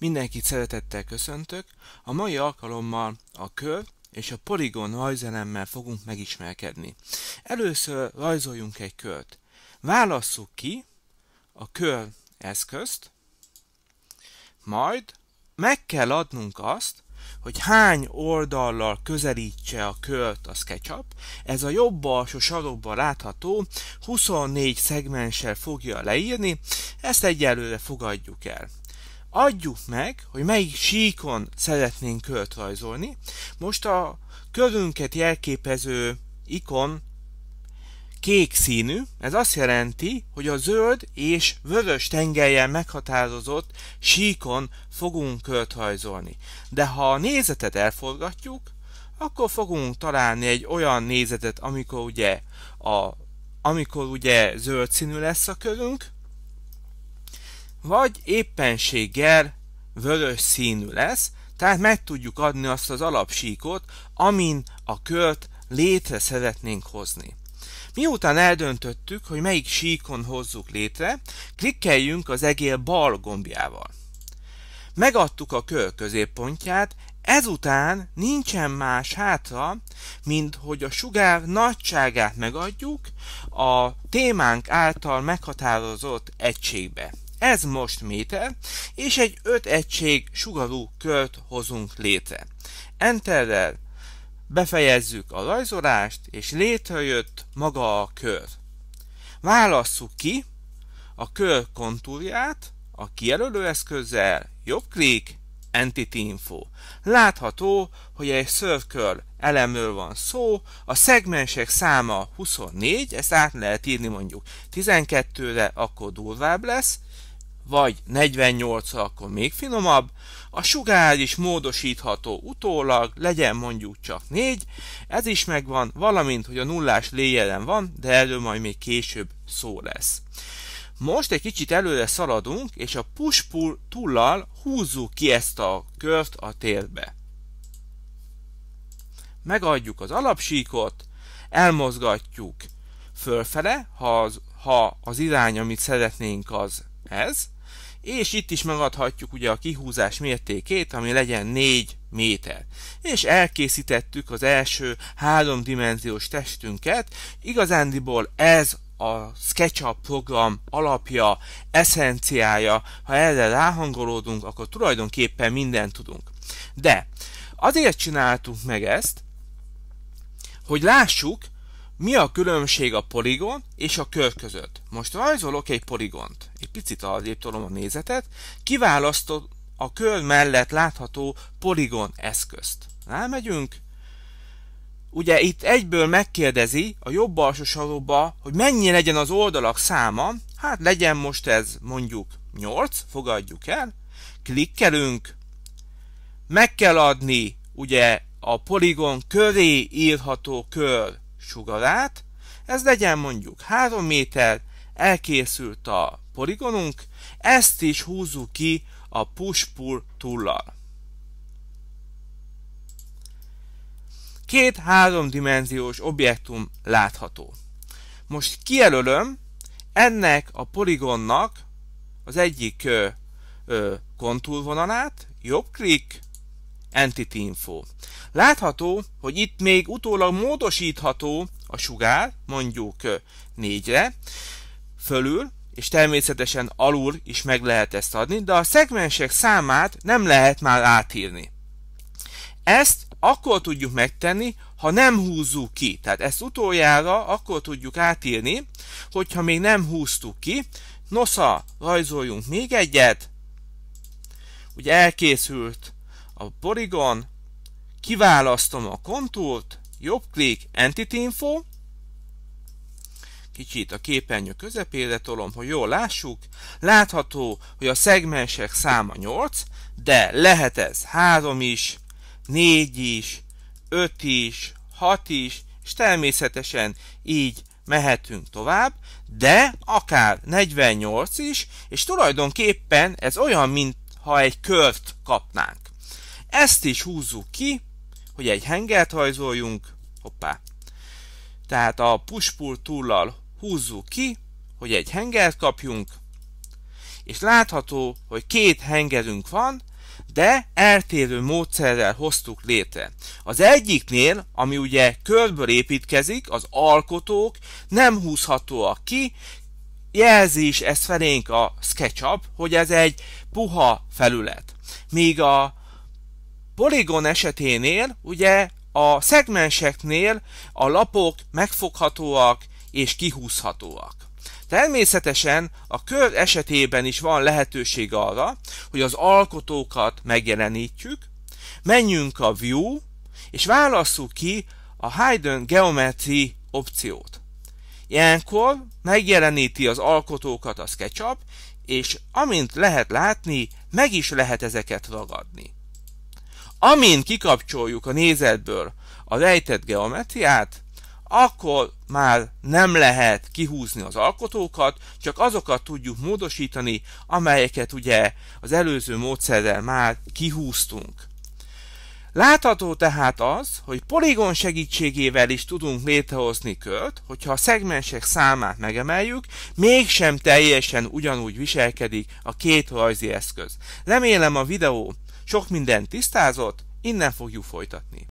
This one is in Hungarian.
Mindenkit szeretettel köszöntök. A mai alkalommal a kör és a poligon rajzelemmel fogunk megismerkedni. Először rajzoljunk egy kört. Válasszuk ki a kör eszközt, majd meg kell adnunk azt, hogy hány oldallal közelítse a kört a SketchUp. Ez a jobb alsó sarokban látható 24 szegmenssel fogja leírni, ezt egyelőre fogadjuk el adjuk meg, hogy melyik síkon szeretnénk költ rajzolni. Most a körünket jelképező ikon kék színű, ez azt jelenti, hogy a zöld és vörös tengelyen meghatározott síkon fogunk költ rajzolni. De ha a nézetet elforgatjuk, akkor fogunk találni egy olyan nézetet, amikor ugye, a, amikor ugye zöld színű lesz a körünk, vagy éppenséggel vörös színű lesz, tehát meg tudjuk adni azt az alapsíkot, amin a kört létre szeretnénk hozni. Miután eldöntöttük, hogy melyik síkon hozzuk létre, klikkeljünk az egél bal gombjával. Megadtuk a kör középpontját, ezután nincsen más hátra, mint hogy a sugár nagyságát megadjuk a témánk által meghatározott egységbe. Ez most méter, és egy 5 egység sugarú kört hozunk létre. Enterrel befejezzük a rajzolást, és létrejött maga a kör. Válasszuk ki a kör kontúrját a kijelölő eszközzel, jobb klik, Entity Info. Látható, hogy egy circle elemről van szó, a szegmensek száma 24, ezt át lehet írni mondjuk 12-re, akkor durvább lesz, vagy 48 akkor még finomabb, a sugár is módosítható utólag, legyen mondjuk csak 4, ez is megvan, valamint, hogy a nullás léjelen van, de erről majd még később szó lesz. Most egy kicsit előre szaladunk, és a push-pull tullal húzzuk ki ezt a kört a térbe. Megadjuk az alapsíkot, elmozgatjuk fölfele, ha az, ha az irány, amit szeretnénk, az ez, és itt is megadhatjuk ugye a kihúzás mértékét, ami legyen 4 méter. És elkészítettük az első háromdimenziós testünket, igazándiból ez a SketchUp program alapja, eszenciája, ha erre ráhangolódunk, akkor tulajdonképpen mindent tudunk. De azért csináltuk meg ezt, hogy lássuk, mi a különbség a poligon és a kör között. Most rajzolok egy poligont egy picit arrébb tolom a nézetet, kiválasztod a köl mellett látható poligon eszközt. Rámegyünk, ugye itt egyből megkérdezi a jobb alsó sarokba, hogy mennyi legyen az oldalak száma, hát legyen most ez mondjuk 8, fogadjuk el, klikkelünk, meg kell adni ugye a poligon köré írható kör sugarát, ez legyen mondjuk 3 méter, elkészült a poligonunk, ezt is húzzuk ki a push-pull túllal. Két háromdimenziós objektum látható. Most kijelölöm ennek a poligonnak az egyik ö, ö, kontúrvonalát, klik, Entity Info. Látható, hogy itt még utólag módosítható a sugár, mondjuk négyre fölül, és természetesen alul is meg lehet ezt adni, de a szegmensek számát nem lehet már átírni. Ezt akkor tudjuk megtenni, ha nem húzzuk ki. Tehát ezt utoljára akkor tudjuk átírni, hogyha még nem húztuk ki. Nosza, rajzoljunk még egyet. Ugye elkészült a poligon, kiválasztom a kontúrt, jobb klik, Entity Info, kicsit a képernyő közepére tolom, hogy jól lássuk. Látható, hogy a szegmensek száma 8, de lehet ez 3 is, 4 is, 5 is, 6 is, és természetesen így mehetünk tovább, de akár 48 is, és tulajdonképpen ez olyan, mintha egy kört kapnánk. Ezt is húzzuk ki, hogy egy hengert rajzoljunk, hoppá. Tehát a push-pull túllal húzzuk ki, hogy egy hengert kapjunk, és látható, hogy két hengerünk van, de eltérő módszerrel hoztuk létre. Az egyiknél, ami ugye körből építkezik, az alkotók nem húzhatóak ki, jelzi is ezt felénk a SketchUp, hogy ez egy puha felület. Míg a poligon eseténél, ugye a szegmenseknél a lapok megfoghatóak, és kihúzhatóak. Természetesen a kör esetében is van lehetőség arra, hogy az alkotókat megjelenítjük, menjünk a View, és válasszuk ki a Hidden Geometry opciót. Ilyenkor megjeleníti az alkotókat a SketchUp, és amint lehet látni, meg is lehet ezeket ragadni. Amint kikapcsoljuk a nézetből a rejtett geometriát, akkor már nem lehet kihúzni az alkotókat, csak azokat tudjuk módosítani, amelyeket ugye az előző módszerrel már kihúztunk. Látható tehát az, hogy poligon segítségével is tudunk létrehozni kört, hogyha a szegmensek számát megemeljük, mégsem teljesen ugyanúgy viselkedik a két rajzi eszköz. Remélem a videó sok mindent tisztázott, innen fogjuk folytatni.